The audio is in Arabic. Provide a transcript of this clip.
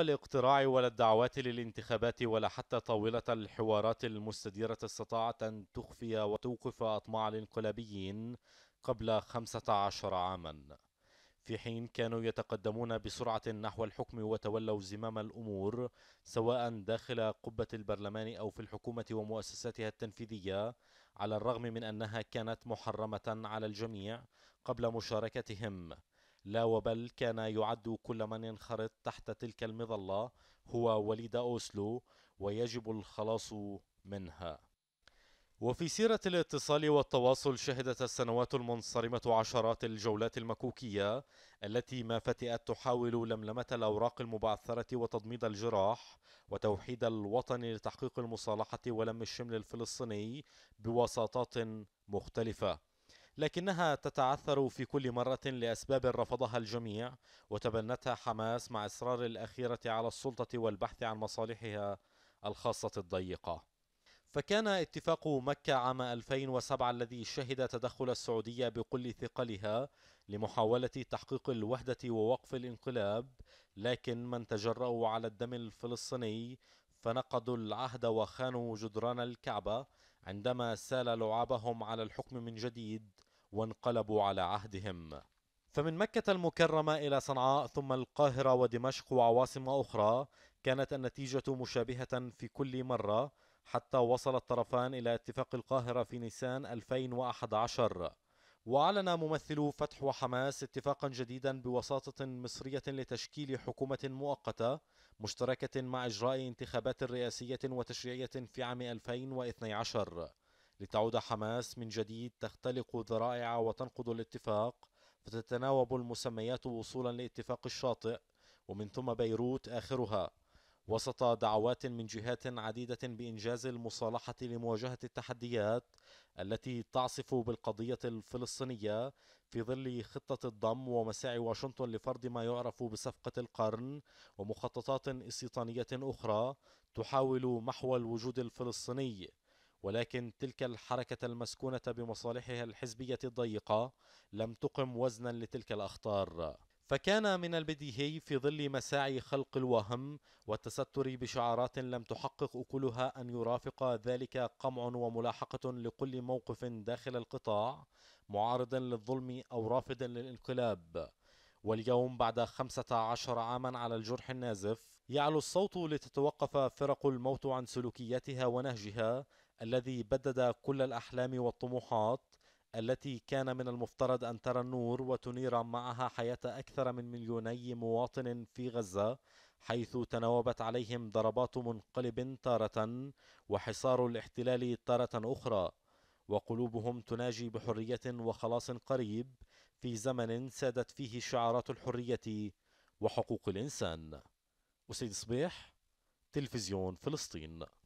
الاقتراع ولا الدعوات للانتخابات ولا حتى طاولة الحوارات المستديرة استطاعت أن تخفي وتوقف أطماع الانقلابيين قبل 15 عاما في حين كانوا يتقدمون بسرعة نحو الحكم وتولوا زمام الأمور سواء داخل قبة البرلمان أو في الحكومة ومؤسساتها التنفيذية على الرغم من أنها كانت محرمة على الجميع قبل مشاركتهم لا وبل كان يعد كل من ينخرط تحت تلك المظلة هو وليد أوسلو ويجب الخلاص منها وفي سيرة الاتصال والتواصل شهدت السنوات المنصرمة عشرات الجولات المكوكية التي ما فتئت تحاول لملمة الأوراق المبعثرة وتضميد الجراح وتوحيد الوطن لتحقيق المصالحة ولم الشمل الفلسطيني بوساطات مختلفة لكنها تتعثر في كل مرة لأسباب رفضها الجميع وتبنتها حماس مع إصرار الأخيرة على السلطة والبحث عن مصالحها الخاصة الضيقة فكان اتفاق مكة عام 2007 الذي شهد تدخل السعودية بكل ثقلها لمحاولة تحقيق الوحدة ووقف الانقلاب لكن من تجرأوا على الدم الفلسطيني فنقضوا العهد وخانوا جدران الكعبة عندما سال لعابهم على الحكم من جديد وانقلبوا على عهدهم فمن مكة المكرمة إلى صنعاء ثم القاهرة ودمشق وعواصم أخرى كانت النتيجة مشابهة في كل مرة حتى وصل الطرفان إلى اتفاق القاهرة في نيسان 2011 وأعلن ممثلو فتح وحماس اتفاقا جديدا بوساطة مصرية لتشكيل حكومة مؤقتة مشتركة مع إجراء انتخابات رئاسية وتشريعية في عام 2012 لتعود حماس من جديد تختلق ذرائع وتنقض الاتفاق فتتناوب المسميات وصولا لاتفاق الشاطئ ومن ثم بيروت آخرها وسط دعوات من جهات عديدة بإنجاز المصالحة لمواجهة التحديات التي تعصف بالقضية الفلسطينية في ظل خطة الضم ومساعي واشنطن لفرض ما يعرف بصفقة القرن ومخططات استيطانية أخرى تحاول محو الوجود الفلسطيني ولكن تلك الحركة المسكونة بمصالحها الحزبية الضيقة لم تقم وزنا لتلك الأخطار فكان من البديهي في ظل مساعي خلق الوهم والتستر بشعارات لم تحقق أكلها أن يرافق ذلك قمع وملاحقة لكل موقف داخل القطاع معارض للظلم أو رافض للانقلاب واليوم بعد 15 عاما على الجرح النازف يعلو الصوت لتتوقف فرق الموت عن سلوكياتها ونهجها الذي بدد كل الأحلام والطموحات التي كان من المفترض أن ترى النور وتنير معها حياة أكثر من مليوني مواطن في غزة حيث تناوبت عليهم ضربات منقلب تارة وحصار الاحتلال تارة أخرى وقلوبهم تناجي بحرية وخلاص قريب في زمن سادت فيه شعارات الحرية وحقوق الإنسان أسيد صبيح تلفزيون فلسطين